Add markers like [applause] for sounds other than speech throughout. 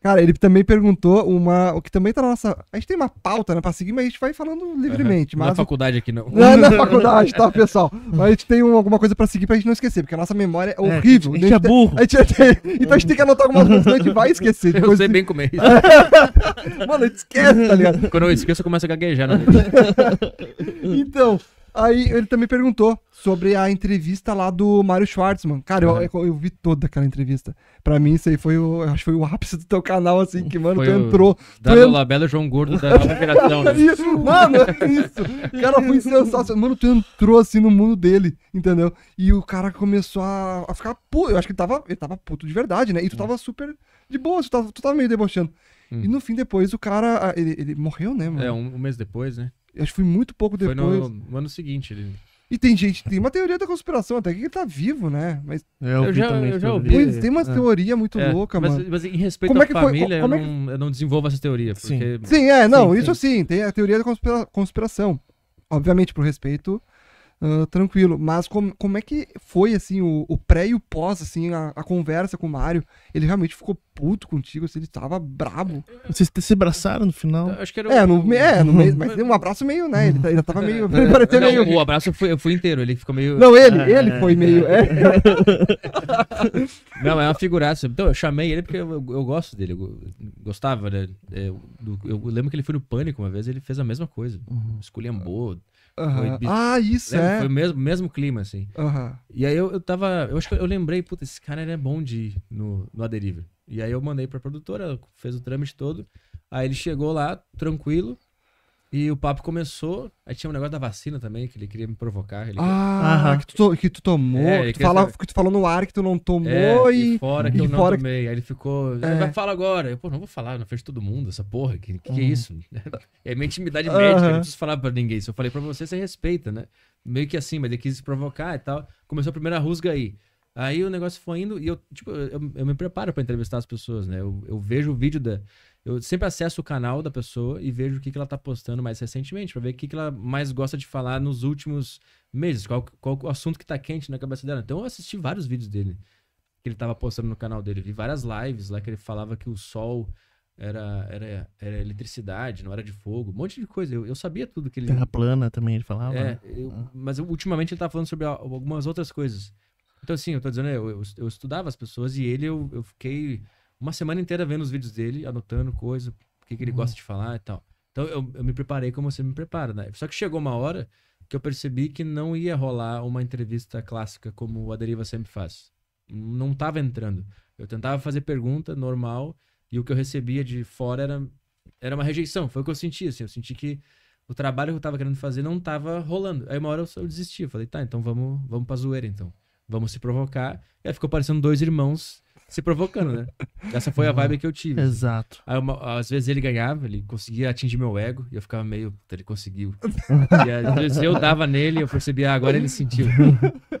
Cara, ele também perguntou uma. O que também tá na nossa. A gente tem uma pauta, né, pra seguir, mas a gente vai falando livremente. Uhum. Mas... Na faculdade aqui não. Não, na [laughs] faculdade, tá, pessoal? Mas a gente tem um, alguma coisa pra seguir pra gente não esquecer, porque a nossa memória é horrível. É, a gente, a então, gente é burro. A gente, a gente, então a gente tem que anotar alguma coisa, que a gente vai esquecer. Eu sei bem como é isso. [laughs] Mano, a gente esquece, tá ligado? Quando eu esqueço, eu começo a gaguejar. Né? [laughs] então, Aí ele também perguntou sobre a entrevista lá do Mário Schwartzman. Cara, eu, eu, eu, vi toda aquela entrevista. Pra mim, isso aí foi o, acho que foi o ápice do teu canal, assim, que, mano, foi tu entrou. Da en... Labela João Gordo da nova [laughs] Né? isso, mano, isso. Cara, foi sensacional. Mano, tu entrou assim no mundo dele, entendeu? E o cara começou a, a ficar puto. Eu acho que ele tava, ele tava puto de verdade, né? E tu tava super de boa, tu tava, tu tava meio debochando. Hum. E no fim, depois, o cara. Ele, ele morreu, né, mano? É, um, um mês depois, né? Acho que foi muito pouco depois. Foi no, no ano seguinte. Ele... E tem gente, tem uma teoria da conspiração até que ele tá vivo, né? Mas é, eu, eu, já, eu já ouvi. Pois, tem uma é. teoria muito é, louca, mas, mano. Mas em respeito como à é família, foi como é eu, não, eu, não, desenvolvo essa teoria. Porque... Sim. sim, é, não, sim, isso sim. sim, tem a teoria da conspira conspiração. Obviamente, por respeito ah, tranquilo. Mas com, como é que foi, assim, o, o pré e o pós, assim, a, a, conversa com o Mário? Ele realmente ficou puto contigo, assim, ele tava brabo. Vocês se abraçaram no final? acho que era o... É, no, é no meio, [laughs] mas um abraço meio, né? Ele, tá, ele tava meio... [laughs] [laughs] Ele não, meio... O abraço foi, foi inteiro, ele ficou meio... Não, ele, ah. ele foi meio... É. Não, é uma figuraça. Então, eu chamei ele porque eu, eu gosto dele. Eu gostava, né? Eu, é, eu, lembro que ele foi no Pânico uma vez ele fez a mesma coisa. Uhum. Esculhambou. Uhum. Foi, ah, isso lembra? é. Foi o mesmo, mesmo clima, assim. Uhum. E aí eu, eu tava. Eu acho que eu lembrei, puta, esse cara é bom de ir no, no Aderiva. E aí eu mandei pra produtora, fez o trâmite todo. Aí ele chegou lá, tranquilo. E o papo começou. Aí tinha um negócio da vacina também, que ele queria me provocar. Ele... Ah, que tu, que tu tomou. É, que, tu fala, que tu falou no ar que tu não tomou é, e... e. fora que e eu não fora tomei. Aí ele ficou. É. Fala agora. Eu, pô, não vou falar, não fez todo mundo essa porra. Que que, uhum. é isso? [laughs] É minha intimidade uhum. médica, eu não preciso falar pra ninguém. Se eu falei pra você, você respeita, né? Meio que assim, mas ele quis se provocar e tal. Começou a primeira rusga aí. Aí o negócio foi indo e eu, tipo, eu, eu me preparo para entrevistar as pessoas, né? Eu, eu vejo o vídeo da, eu sempre acesso o canal da pessoa e vejo o que, que ela tá postando mais recentemente, para ver o que, que ela mais gosta de falar nos últimos meses, qual, qual o assunto que tá quente na cabeça dela. Então eu assisti vários vídeos dele, que ele tava postando no canal dele. Vi várias lives lá que ele falava que o sol era, era, era eletricidade, não era de fogo, um monte de coisa. Eu, eu sabia tudo que ele. Terra plana também ele falava. É, né? eu, ah. mas ultimamente ele tá falando sobre algumas outras coisas. Então, assim, eu tô dizendo, eu, eu, eu estudava as pessoas e ele eu, eu fiquei uma semana inteira vendo os vídeos dele, anotando coisa, o que, que ele uhum. gosta de falar e tal. Então eu, eu me preparei como você me prepara, né? Só que chegou uma hora que eu percebi que não ia rolar uma entrevista clássica como a Deriva sempre faz. Não tava entrando. Eu tentava fazer pergunta normal e o que eu recebia de fora era, era uma rejeição. Foi o que eu senti, assim. Eu senti que o trabalho que eu tava querendo fazer não tava rolando. Aí uma hora eu, eu desisti. Eu falei, tá, então vamos, vamos pra zoeira, então. Vamos se provocar. E aí ficou parecendo dois irmãos se provocando, né? Essa foi a vibe que eu tive. Exato. Aí, uma, às vezes ele ganhava, ele conseguia atingir meu ego, e eu ficava meio, ele conseguiu. E às vezes eu dava nele, eu percebia, ah, agora ele sentiu.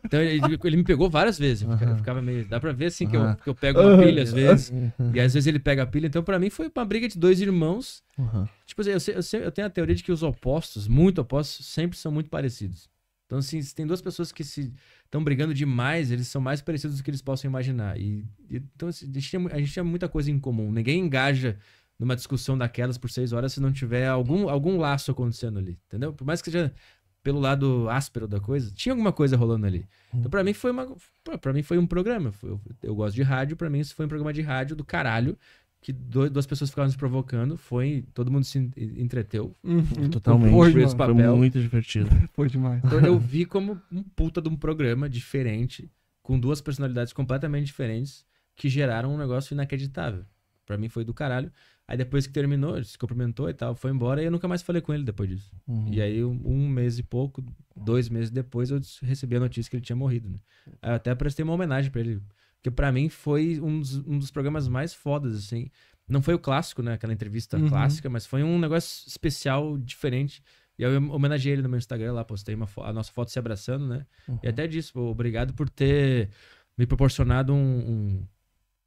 Então ele, ele me pegou várias vezes, eu ficava, eu ficava meio, dá pra ver assim que, eu, que eu pego uma pilha às vezes, e às vezes ele pega a pilha, então para mim foi uma briga de dois irmãos. Uhum. Tipo assim, eu, eu, eu tenho a teoria de que os opostos, muito opostos, sempre são muito parecidos. Então, assim, se tem duas pessoas que se estão brigando demais, eles são mais parecidos do que eles possam imaginar. E, e então, assim, a, gente tem, a gente tem muita coisa em comum. Ninguém engaja numa discussão daquelas por seis horas se não tiver algum, algum laço acontecendo ali, entendeu? Por mais que seja pelo lado áspero da coisa, tinha alguma coisa rolando ali. Uhum. Então, para mim foi uma, para mim foi um programa. Eu, eu gosto de rádio, para mim isso foi um programa de rádio do caralho que dois, duas pessoas ficaram se provocando, foi, todo mundo se entreteu. Uhum. Totalmente. Foi, papel. foi muito divertido. [laughs] foi demais. Então, eu vi como um puta de um programa diferente, com duas personalidades completamente diferentes, que geraram um negócio inacreditável. para mim foi do caralho. Aí depois que terminou, ele se cumprimentou e tal, foi embora e eu nunca mais falei com ele depois disso. Uhum. E aí, um mês e pouco, dois meses depois, eu recebi a notícia que ele tinha morrido, né? Aí eu até prestei uma homenagem para ele que para mim foi um dos, um dos, programas mais fodas, assim. Não foi o clássico, né? Aquela entrevista uhum. clássica, mas foi um negócio especial, diferente. E eu homenageei ele no meu Instagram lá, postei uma a nossa foto se abraçando, né? Uhum. E até disso, pô, obrigado por ter me proporcionado um, um,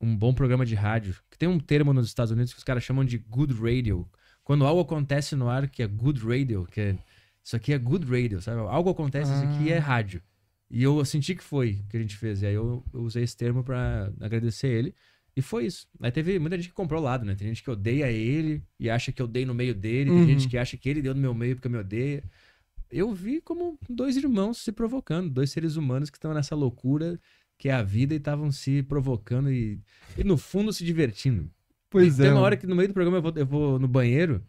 um, bom programa de rádio. Que tem um termo nos Estados Unidos que os caras chamam de good radio. Quando algo acontece no ar que é good radio, que é, isso aqui é good radio, sabe? Algo acontece, ah. isso aqui ah. é rádio. E eu senti que foi que a gente fez. E aí eu, eu usei esse termo para agradecer ele. E foi isso. Aí teve muita gente que comprou o lado, né? Tem gente que odeia ele e acha que eu dei no meio dele. Tem gente uhum. que acha que ele deu no meu meio porque me odeia. Eu vi como dois irmãos se provocando, dois seres humanos que estão nessa loucura que é a vida e estavam se provocando e, e no fundo se divertindo. Pois e é. Tem uma hora que no meio do programa eu vou, eu vou no banheiro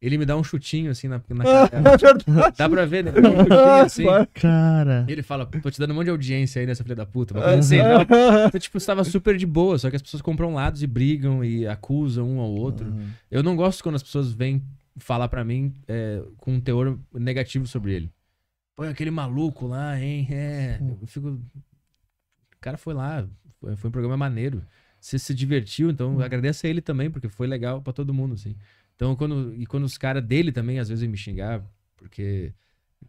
ele me dá um chutinho assim na, na [laughs] é cara. é Dá pra ver, né? Um chutinho [laughs] assim. Cara. E ele fala, tô te dando um monte de audiência aí nessa filha da puta. Mas, é. assim, então, então, tipo, estava super de boa, só que as pessoas compram lados e brigam e acusam um ao outro. Uhum. Eu não gosto quando as pessoas vêm falar para mim é, com um teor negativo sobre ele. Pô, aquele maluco lá, hein? É. Eu fico. O cara foi lá, foi um programa maneiro. Você se divertiu, então hum. agradeça a ele também, porque foi legal para todo mundo, assim. Então, quando, e quando os caras dele também, às vezes, me xingavam, porque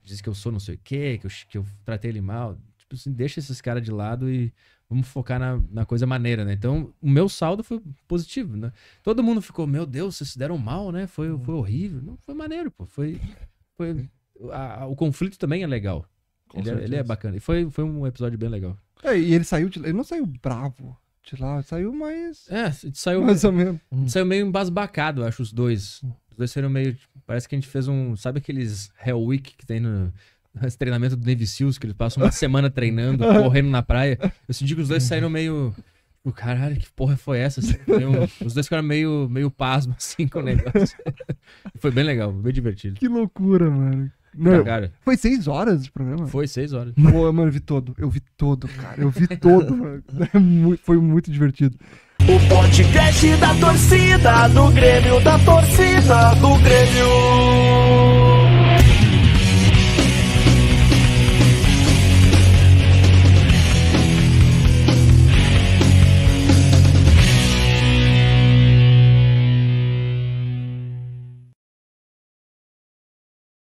diz que eu sou não sei o quê, que eu, que eu tratei ele mal. Tipo assim, deixa esses caras de lado e vamos focar na, na coisa maneira, né? Então, o meu saldo foi positivo, né? Todo mundo ficou, meu Deus, vocês se deram mal, né? Foi, hum. foi horrível. Não, foi maneiro, pô. Foi... foi a, a, o conflito também é legal. Ele é, ele, é bacana. E foi, foi um episódio bem legal. É, e ele saiu de, Ele não saiu bravo de lá. Saiu mais. É, saiu. Mais ou menos. Uhum. Saiu meio embasbacado, acho, os dois. Os dois saíram meio. Parece que a gente fez um. Sabe aqueles Hell Week que tem no. Esse treinamento do Navy Seals, que eles passam uma semana treinando, [laughs] correndo na praia. Eu senti que os dois saíram meio. o tipo, caralho, que porra foi essa? Assim? Um... os dois ficaram meio, meio pasmo, [laughs] assim, com o negócio. foi bem legal, bem divertido. Que loucura, mano. Não, cara. Foi seis horas de programa? Foi seis horas. Pô, mano, eu vi todo. Eu vi todo, cara. Eu vi todo, mano. É foi muito divertido. O podcast da torcida, do Grêmio, da torcida, do Grêmio.